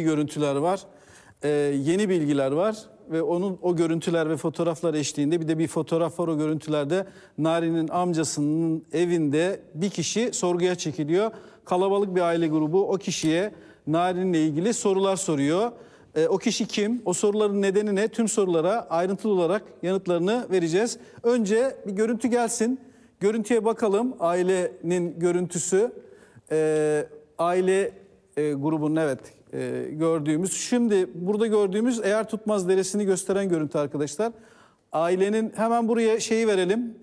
görüntüler var, e, yeni bilgiler var ve onun o görüntüler ve fotoğraflar eşliğinde bir de bir fotoğraf var o görüntülerde Nari'nin amcasının evinde bir kişi sorguya çekiliyor. Kalabalık bir aile grubu o kişiye Nari'ninle ilgili sorular soruyor. E, o kişi kim? O soruların nedeni ne? Tüm sorulara ayrıntılı olarak yanıtlarını vereceğiz. Önce bir görüntü gelsin. Görüntüye bakalım. Ailenin görüntüsü. E, aile e, grubunun evet e, gördüğümüz. Şimdi burada gördüğümüz eğer tutmaz deresini gösteren görüntü arkadaşlar. Ailenin hemen buraya şeyi verelim.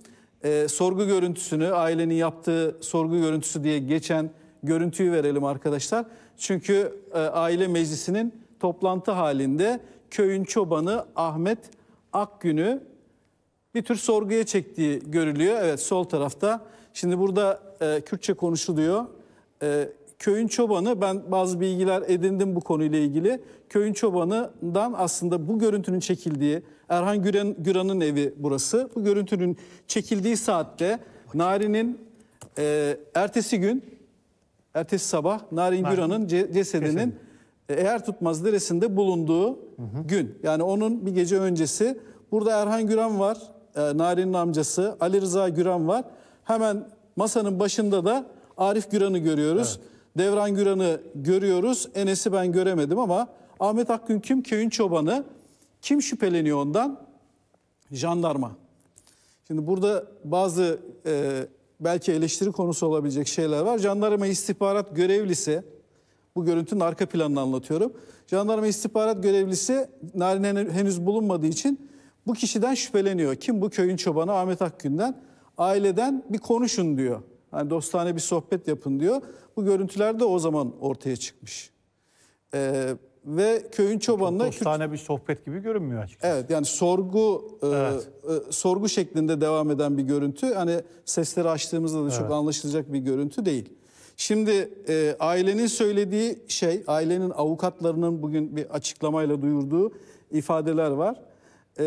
E, sorgu görüntüsünü, ailenin yaptığı sorgu görüntüsü diye geçen görüntüyü verelim arkadaşlar. Çünkü e, aile meclisinin toplantı halinde köyün çobanı Ahmet Akgün'ü bir tür sorguya çektiği görülüyor. Evet sol tarafta. Şimdi burada e, Kürtçe konuşuluyor. E, köyün çobanı ben bazı bilgiler edindim bu konuyla ilgili. Köyün çobanından aslında bu görüntünün çekildiği Erhan Güran, Güran'ın evi burası. Bu görüntünün çekildiği saatte Nari'nin e, ertesi gün ertesi sabah Nari'nin Nari. Güran'ın cesedinin Kesinlikle. eğer tutmaz deresinde bulunduğu hı hı. gün. Yani onun bir gece öncesi burada Erhan Güran var. E, Narin'in amcası Ali Rıza Güran var. Hemen masanın başında da Arif Güran'ı görüyoruz. Evet. Devran Güran'ı görüyoruz. Enes'i ben göremedim ama Ahmet Akgün kim? Köyün çobanı. Kim şüpheleniyor ondan? Jandarma. Şimdi burada bazı e, belki eleştiri konusu olabilecek şeyler var. Jandarma istihbarat görevlisi, bu görüntünün arka planını anlatıyorum. Jandarma istihbarat görevlisi Narin henüz bulunmadığı için bu kişiden şüpheleniyor. Kim bu köyün çobanı Ahmet Akgün'den? Aileden bir konuşun diyor. Hani dostane bir sohbet yapın diyor. Bu görüntüler de o zaman ortaya çıkmış. Ee, ve köyün çobanına... Dostane Kürt... bir sohbet gibi görünmüyor açıkçası. Evet yani sorgu e, evet. E, sorgu şeklinde devam eden bir görüntü. Hani sesleri açtığımızda da evet. çok anlaşılacak bir görüntü değil. Şimdi e, ailenin söylediği şey, ailenin avukatlarının bugün bir açıklamayla duyurduğu ifadeler var. E,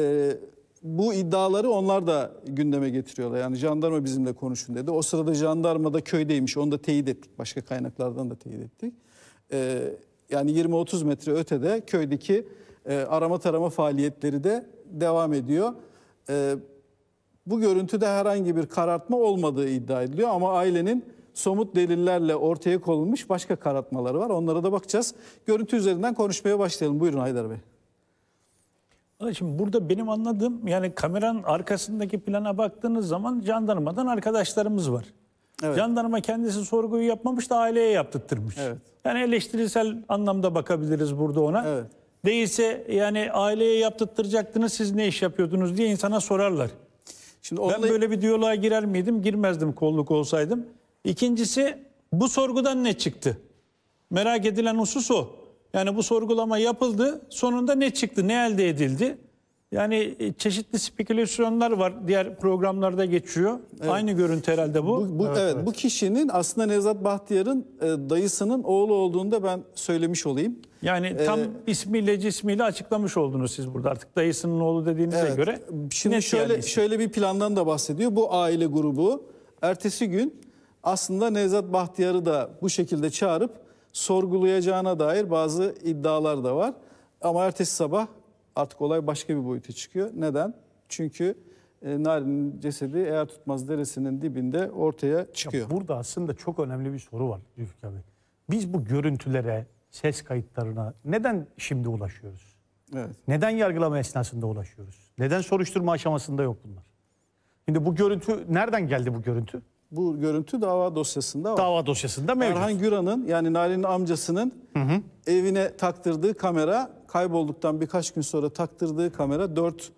bu iddiaları onlar da gündeme getiriyorlar. Yani jandarma bizimle konuşun dedi. O sırada jandarma da köydeymiş. Onu da teyit ettik. Başka kaynaklardan da teyit ettik. Ee, yani 20-30 metre ötede köydeki e, arama tarama faaliyetleri de devam ediyor. E, bu görüntüde herhangi bir karartma olmadığı iddia ediliyor ama ailenin somut delillerle ortaya konulmuş başka karartmaları var. Onlara da bakacağız. Görüntü üzerinden konuşmaya başlayalım. Buyurun Haydar Bey. Şimdi burada benim anladığım yani kameranın arkasındaki plana baktığınız zaman jandarmadan arkadaşlarımız var. Evet. Jandarma kendisi sorguyu yapmamış da aileye yaptırtmış. Evet. Yani eleştirisel anlamda bakabiliriz burada ona. Evet. Değilse yani aileye yaptırtacaktınız siz ne iş yapıyordunuz diye insana sorarlar. Şimdi onunla... Ben böyle bir diyaloğa girer miydim? Girmezdim kolluk olsaydım. İkincisi bu sorgudan ne çıktı? Merak edilen husus o. Yani bu sorgulama yapıldı. Sonunda ne çıktı, ne elde edildi? Yani e, çeşitli spekülasyonlar var. Diğer programlarda geçiyor. Evet. Aynı görüntü herhalde bu. bu, bu evet, evet, bu kişinin aslında Nevzat Bahtiyar'ın e, dayısının oğlu olduğunu da ben söylemiş olayım. Yani e, tam ee, ismiyle cismiyle açıklamış oldunuz siz burada artık dayısının oğlu dediğinize evet. göre. Şimdi şöyle yani şöyle bir plandan da bahsediyor. Bu aile grubu ertesi gün aslında Nevzat Bahtiyar'ı da bu şekilde çağırıp sorgulayacağına dair bazı iddialar da var. Ama ertesi sabah artık olay başka bir boyuta çıkıyor. Neden? Çünkü e, Narin'in cesedi eğer tutmaz deresinin dibinde ortaya çıkıyor. Ya burada aslında çok önemli bir soru var Zülfikar abi. Biz bu görüntülere, ses kayıtlarına neden şimdi ulaşıyoruz? Evet. Neden yargılama esnasında ulaşıyoruz? Neden soruşturma aşamasında yok bunlar? Şimdi bu görüntü, nereden geldi bu görüntü? bu görüntü dava dosyasında var. Dava dosyasında mevcut. Erhan Güran'ın yani Nalan'ın amcasının hı hı. evine taktırdığı kamera kaybolduktan birkaç gün sonra taktırdığı kamera 4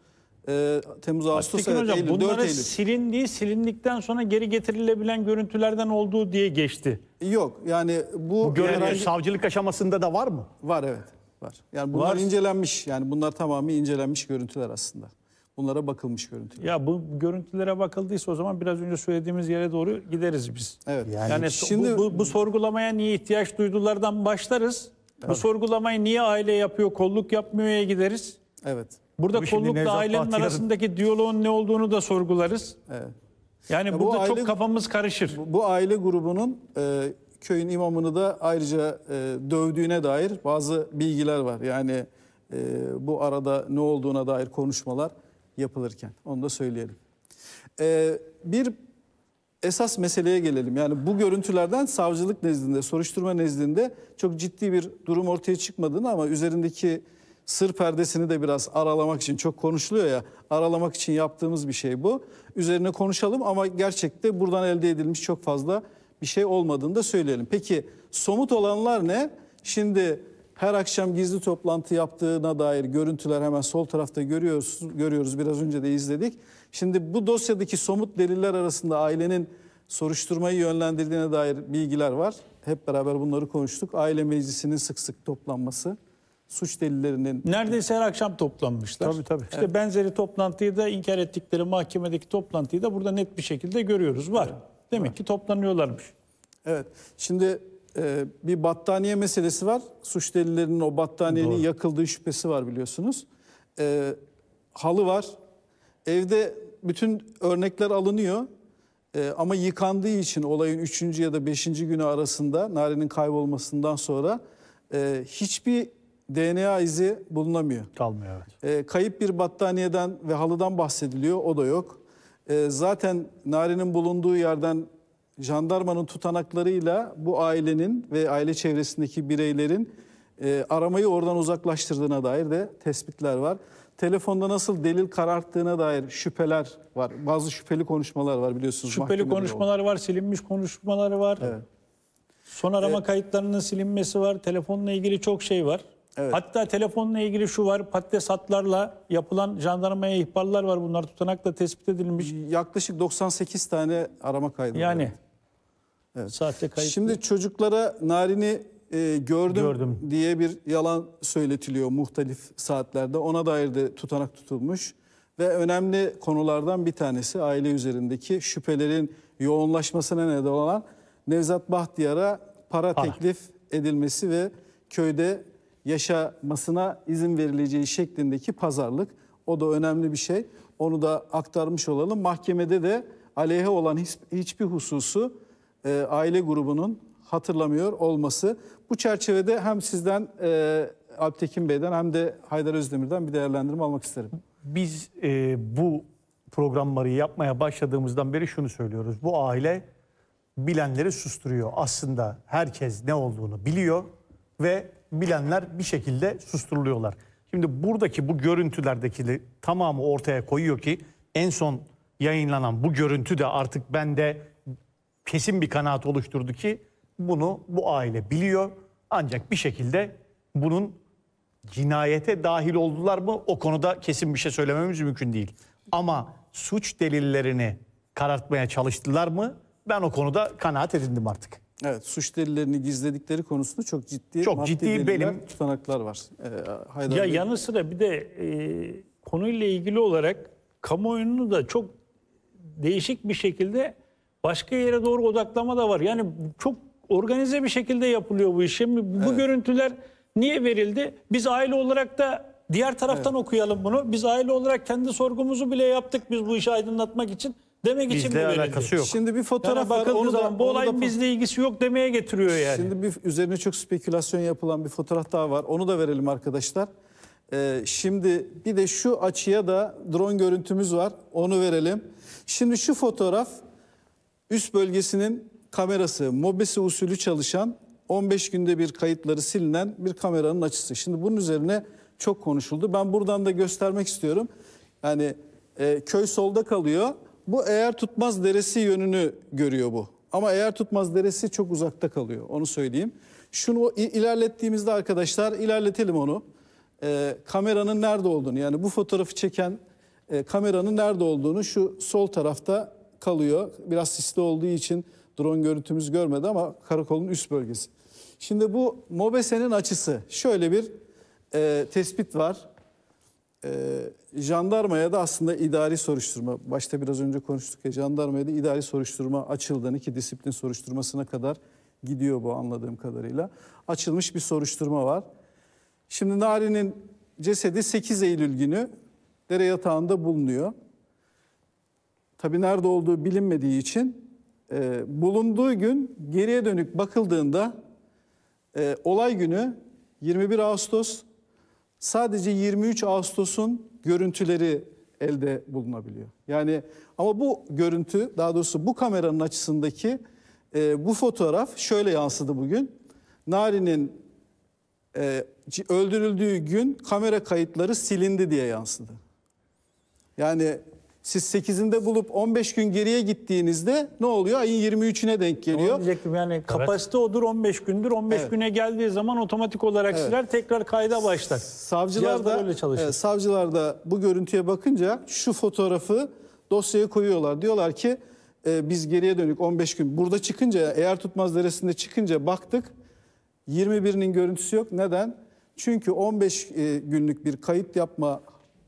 e, Temmuz Ağustos evet, hocam, Eylül, bunları 4 Eylül. silindiği silindikten sonra geri getirilebilen görüntülerden olduğu diye geçti. Yok yani bu, bu görüntü herhangi... savcılık aşamasında da var mı? Var evet var. Yani bunlar var. incelenmiş yani bunlar tamamı incelenmiş görüntüler aslında. Bunlara bakılmış görüntü. Ya bu görüntülere bakıldıysa o zaman biraz önce söylediğimiz yere doğru gideriz biz. Evet. Yani, yani şimdi bu, bu, bu sorgulamaya niye ihtiyaç duydulardan başlarız. Tabii. Bu sorgulamayı niye aile yapıyor, kolluk yapmıyor'ya gideriz. Evet. Burada Tabii kollukla ailenin Bahtiyar'ın... arasındaki diyaloğun ne olduğunu da sorgularız. Evet. Yani ya burada bu aile, çok kafamız karışır. Bu, bu aile grubunun e, köyün imamını da ayrıca e, dövdüğüne dair bazı bilgiler var. Yani e, bu arada ne olduğuna dair konuşmalar yapılırken. Onu da söyleyelim. Ee, bir esas meseleye gelelim. Yani bu görüntülerden savcılık nezdinde, soruşturma nezdinde çok ciddi bir durum ortaya çıkmadığını ama üzerindeki sır perdesini de biraz aralamak için çok konuşuluyor ya aralamak için yaptığımız bir şey bu. Üzerine konuşalım ama gerçekte buradan elde edilmiş çok fazla bir şey olmadığını da söyleyelim. Peki somut olanlar ne? Şimdi her akşam gizli toplantı yaptığına dair görüntüler hemen sol tarafta görüyoruz. Görüyoruz biraz önce de izledik. Şimdi bu dosyadaki somut deliller arasında ailenin soruşturmayı yönlendirdiğine dair bilgiler var. Hep beraber bunları konuştuk. Aile meclisinin sık sık toplanması, suç delillerinin... Neredeyse her akşam toplanmışlar. Tabii tabii. İşte evet. benzeri toplantıyı da inkar ettikleri mahkemedeki toplantıyı da burada net bir şekilde görüyoruz. Var. Evet. Demek var. ki toplanıyorlarmış. Evet. Şimdi e, bir battaniye meselesi var. Suç delillerinin o battaniyenin Doğru. yakıldığı şüphesi var biliyorsunuz. E, halı var. Evde bütün örnekler alınıyor. E, ama yıkandığı için olayın üçüncü ya da beşinci günü arasında Nari'nin kaybolmasından sonra e, hiçbir DNA izi bulunamıyor. Kalmıyor evet. E, kayıp bir battaniyeden ve halıdan bahsediliyor. O da yok. E, zaten Nari'nin bulunduğu yerden jandarmanın tutanaklarıyla bu ailenin ve aile çevresindeki bireylerin e, aramayı oradan uzaklaştırdığına dair de tespitler var. Telefonda nasıl delil kararttığına dair şüpheler var. Bazı şüpheli konuşmalar var biliyorsunuz. Şüpheli konuşmalar var, silinmiş konuşmalar var. Evet. Son arama evet. kayıtlarının silinmesi var. Telefonla ilgili çok şey var. Evet. Hatta telefonla ilgili şu var, patates hatlarla yapılan jandarmaya ihbarlar var. Bunlar tutanakla tespit edilmiş. Yaklaşık 98 tane arama kaydı. Yani evet. Evet. Sahte kayıt. Şimdi çocuklara narini e, gördüm, gördüm diye bir yalan söyletiliyor muhtelif saatlerde. Ona dair de tutanak tutulmuş. Ve önemli konulardan bir tanesi aile üzerindeki şüphelerin yoğunlaşmasına neden olan Nevzat Bahtiyar'a para, para teklif edilmesi ve köyde yaşamasına izin verileceği şeklindeki pazarlık. O da önemli bir şey. Onu da aktarmış olalım. Mahkemede de aleyhe olan hiçbir hususu e, aile grubunun hatırlamıyor olması. Bu çerçevede hem sizden e, Alptekin Bey'den hem de Haydar Özdemir'den bir değerlendirme almak isterim. Biz e, bu programları yapmaya başladığımızdan beri şunu söylüyoruz. Bu aile bilenleri susturuyor. Aslında herkes ne olduğunu biliyor ve bilenler bir şekilde susturuluyorlar. Şimdi buradaki bu görüntülerdeki tamamı ortaya koyuyor ki en son yayınlanan bu görüntü de artık bende kesin bir kanaat oluşturdu ki bunu bu aile biliyor. Ancak bir şekilde bunun cinayete dahil oldular mı o konuda kesin bir şey söylememiz mümkün değil. Ama suç delillerini karartmaya çalıştılar mı ben o konuda kanaat edindim artık. Evet suç delillerini gizledikleri konusunda çok ciddi çok ciddi benim tutanaklar var. Ee, ya Bey. yanı sıra bir de e, konuyla ilgili olarak kamuoyunu da çok değişik bir şekilde başka yere doğru odaklama da var. Yani çok organize bir şekilde yapılıyor bu iş. Şimdi bu evet. görüntüler niye verildi? Biz aile olarak da diğer taraftan evet. okuyalım bunu. Biz aile olarak kendi sorgumuzu bile yaptık biz bu işi aydınlatmak için. Demek Bizde için mi verildi? Yok. Şimdi bir fotoğraf yani var. Onu zaman, da, bu olayın bizle ilgisi yok demeye getiriyor yani. Şimdi bir üzerine çok spekülasyon yapılan bir fotoğraf daha var. Onu da verelim arkadaşlar. Ee, şimdi bir de şu açıya da drone görüntümüz var. Onu verelim. Şimdi şu fotoğraf Üst bölgesinin kamerası, mobesi usulü çalışan 15 günde bir kayıtları silinen bir kameranın açısı. Şimdi bunun üzerine çok konuşuldu. Ben buradan da göstermek istiyorum. Yani e, köy solda kalıyor. Bu eğer tutmaz deresi yönünü görüyor bu. Ama eğer tutmaz deresi çok uzakta kalıyor. Onu söyleyeyim. Şunu ilerlettiğimizde arkadaşlar ilerletelim onu. E, kameranın nerede olduğunu yani bu fotoğrafı çeken e, kameranın nerede olduğunu şu sol tarafta kalıyor. Biraz sisli olduğu için drone görüntümüz görmedi ama karakolun üst bölgesi. Şimdi bu mobesenin açısı. Şöyle bir e, tespit var. E, jandarmaya da aslında idari soruşturma, başta biraz önce konuştuk ya jandarmaya da idari soruşturma açıldan ki disiplin soruşturmasına kadar gidiyor bu anladığım kadarıyla. Açılmış bir soruşturma var. Şimdi Nari'nin cesedi 8 Eylül günü dere yatağında bulunuyor. Tabii nerede olduğu bilinmediği için e, bulunduğu gün geriye dönük bakıldığında e, olay günü 21 Ağustos sadece 23 Ağustos'un görüntüleri elde bulunabiliyor. Yani ama bu görüntü daha doğrusu bu kameranın açısındaki e, bu fotoğraf şöyle yansıdı bugün. Nari'nin e, öldürüldüğü gün kamera kayıtları silindi diye yansıdı. Yani siz 8'inde bulup 15 gün geriye gittiğinizde ne oluyor? Ayın 23'üne denk geliyor. Diyecektim yani kapasite odur 15 gündür. 15 evet. güne geldiği zaman otomatik olarak evet. siler tekrar kayda başlar. Savcılar da, öyle çalışır. E, savcılar da bu görüntüye bakınca şu fotoğrafı dosyaya koyuyorlar. Diyorlar ki e, biz geriye dönük 15 gün burada çıkınca eğer tutmaz deresinde çıkınca baktık 21'nin görüntüsü yok. Neden? Çünkü 15 e, günlük bir kayıt yapma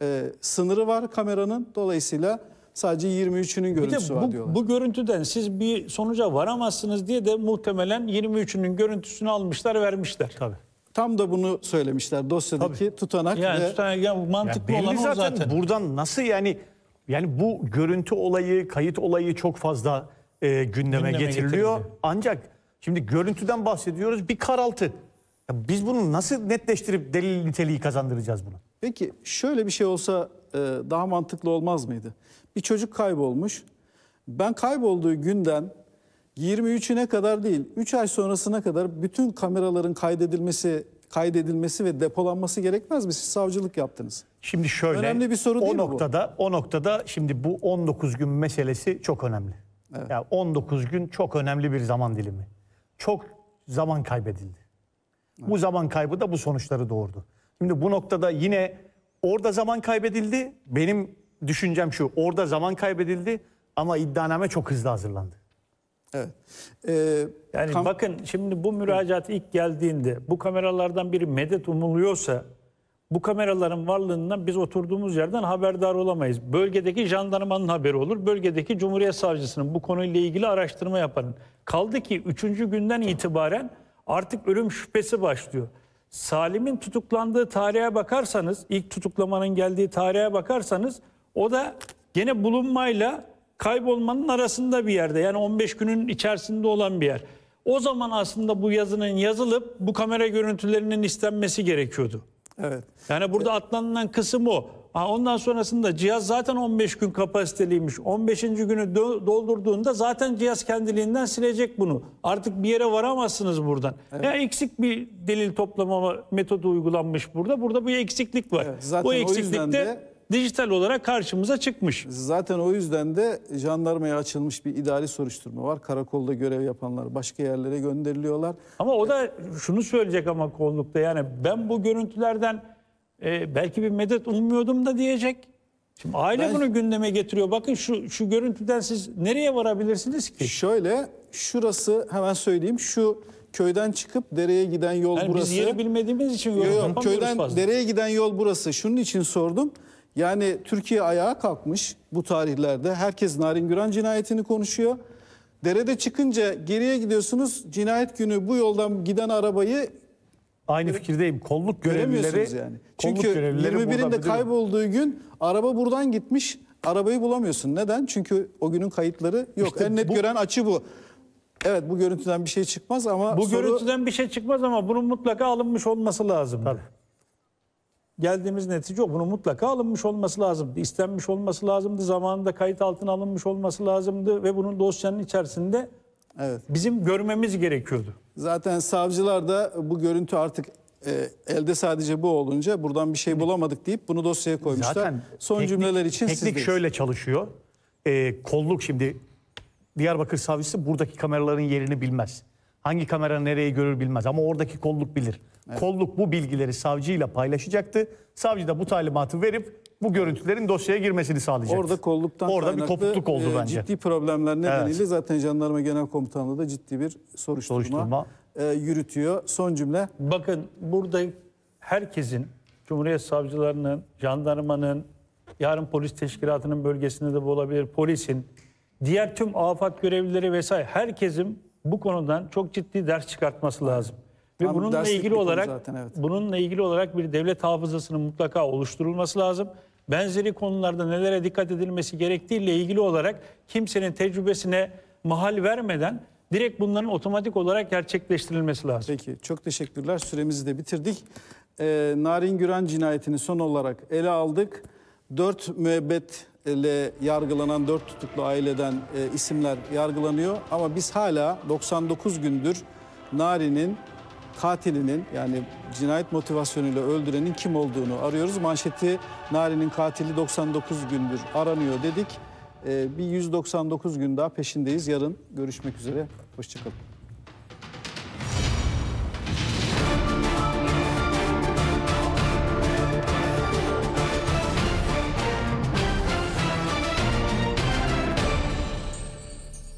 e, sınırı var kameranın. Dolayısıyla sadece 23'ünün görüntüsü bu, var diyorlar. Bu görüntüden siz bir sonuca varamazsınız diye de muhtemelen 23'ünün görüntüsünü almışlar vermişler. Tabii. Tam da bunu söylemişler dosyadaki Tabii. tutanak. Yani ve... tutanak yani mantıklı yani olan zaten, o zaten. Buradan nasıl yani yani bu görüntü olayı, kayıt olayı çok fazla e, gündeme, gündeme getiriliyor. Getirildi. Ancak şimdi görüntüden bahsediyoruz bir karaltı. Ya biz bunu nasıl netleştirip delil niteliği kazandıracağız bunu? Peki şöyle bir şey olsa e, daha mantıklı olmaz mıydı? Bir çocuk kaybolmuş. Ben kaybolduğu günden 23'üne kadar değil, 3 ay sonrasına kadar bütün kameraların kaydedilmesi kaydedilmesi ve depolanması gerekmez mi? Siz savcılık yaptınız. Şimdi şöyle önemli bir soru o değil mi noktada bu? o noktada şimdi bu 19 gün meselesi çok önemli. Evet. Yani 19 gün çok önemli bir zaman dilimi. Çok zaman kaybedildi. Evet. Bu zaman kaybı da bu sonuçları doğurdu. Şimdi bu noktada yine orada zaman kaybedildi. Benim düşüncem şu orada zaman kaybedildi ama iddianame çok hızlı hazırlandı. Evet. Ee, yani kam- bakın şimdi bu müracaat ilk geldiğinde bu kameralardan biri medet umuluyorsa bu kameraların varlığından biz oturduğumuz yerden haberdar olamayız. Bölgedeki jandarmanın haberi olur. Bölgedeki Cumhuriyet Savcısının bu konuyla ilgili araştırma yaparın. Kaldı ki üçüncü günden itibaren artık ölüm şüphesi başlıyor. Salim'in tutuklandığı tarihe bakarsanız, ilk tutuklamanın geldiği tarihe bakarsanız o da gene bulunmayla kaybolmanın arasında bir yerde. Yani 15 günün içerisinde olan bir yer. O zaman aslında bu yazının yazılıp bu kamera görüntülerinin istenmesi gerekiyordu. Evet. Yani burada evet. atlanılan kısım o. Ondan sonrasında cihaz zaten 15 gün kapasiteliymiş. 15. günü doldurduğunda zaten cihaz kendiliğinden silecek bunu. Artık bir yere varamazsınız buradan. Evet. Ya eksik bir delil toplama metodu uygulanmış burada. Burada bir eksiklik var. Evet, zaten bu eksiklik o de, de dijital olarak karşımıza çıkmış. Zaten o yüzden de jandarmaya açılmış bir idari soruşturma var. Karakolda görev yapanlar başka yerlere gönderiliyorlar. Ama o da şunu söyleyecek ama kollukta yani ben bu görüntülerden e, belki bir medet ummuyordum da diyecek. Şimdi aile ben, bunu gündeme getiriyor. Bakın şu şu görüntüden siz nereye varabilirsiniz ki? Şöyle şurası hemen söyleyeyim. Şu köyden çıkıp dereye giden yol yani burası. Biz yeri bilmediğimiz için yol yok, yok, köyden fazla. dereye giden yol burası. Şunun için sordum. Yani Türkiye ayağa kalkmış bu tarihlerde. Herkes Narin Güran cinayetini konuşuyor. Derede çıkınca geriye gidiyorsunuz. Cinayet günü bu yoldan giden arabayı Aynı fikirdeyim. Kolluk görevlileri Göremiyorsunuz yani. Çünkü görevlileri burada 21'inde kaybolduğu gün araba buradan gitmiş. Arabayı bulamıyorsun. Neden? Çünkü o günün kayıtları yok. İşte en net bu- gören açı bu. Evet bu görüntüden bir şey çıkmaz ama Bu soru- görüntüden bir şey çıkmaz ama bunun mutlaka alınmış olması lazım. Geldiğimiz netice o. Bunun mutlaka alınmış olması lazımdı. İstenmiş olması lazımdı. Zamanında kayıt altına alınmış olması lazımdı. Ve bunun dosyanın içerisinde Evet. Bizim görmemiz gerekiyordu. Zaten savcılar da bu görüntü artık e, elde sadece bu olunca buradan bir şey bulamadık deyip bunu dosyaya koymuşlar. Zaten Son teknik, cümleler için teknik sizdeyiz. şöyle çalışıyor. E, kolluk şimdi Diyarbakır savcısı buradaki kameraların yerini bilmez. Hangi kamera nereyi görür bilmez ama oradaki kolluk bilir. Evet. Kolluk bu bilgileri savcıyla paylaşacaktı. Savcı da bu talimatı verip bu görüntülerin dosyaya girmesini sağlayacaktı. Orada kolluktan Orada bir kopukluk oldu e, bence. Ciddi problemler nedeniyle evet. zaten Jandarma Genel Komutanlığı da ciddi bir soruşturma, soruşturma. E, yürütüyor. Son cümle. Bakın burada herkesin, Cumhuriyet Savcılarının, Jandarmanın, yarın polis teşkilatının bölgesinde de bu olabilir, polisin, diğer tüm afat görevlileri vesaire herkesin bu konudan çok ciddi ders çıkartması lazım. Ve bununla ilgili olarak zaten, evet. bununla ilgili olarak bir devlet hafızasının mutlaka oluşturulması lazım. Benzeri konularda nelere dikkat edilmesi gerektiğiyle ilgili olarak kimsenin tecrübesine mahal vermeden direkt bunların otomatik olarak gerçekleştirilmesi lazım. Peki çok teşekkürler. Süremizi de bitirdik. Ee, Narin Güren cinayetini son olarak ele aldık. Dört müebbet ile yargılanan dört tutuklu aileden e, isimler yargılanıyor. Ama biz hala 99 gündür Nari'nin katilinin yani cinayet motivasyonuyla öldürenin kim olduğunu arıyoruz. Manşeti Nari'nin katili 99 gündür aranıyor dedik. E, bir 199 gün daha peşindeyiz. Yarın görüşmek üzere. Hoşçakalın.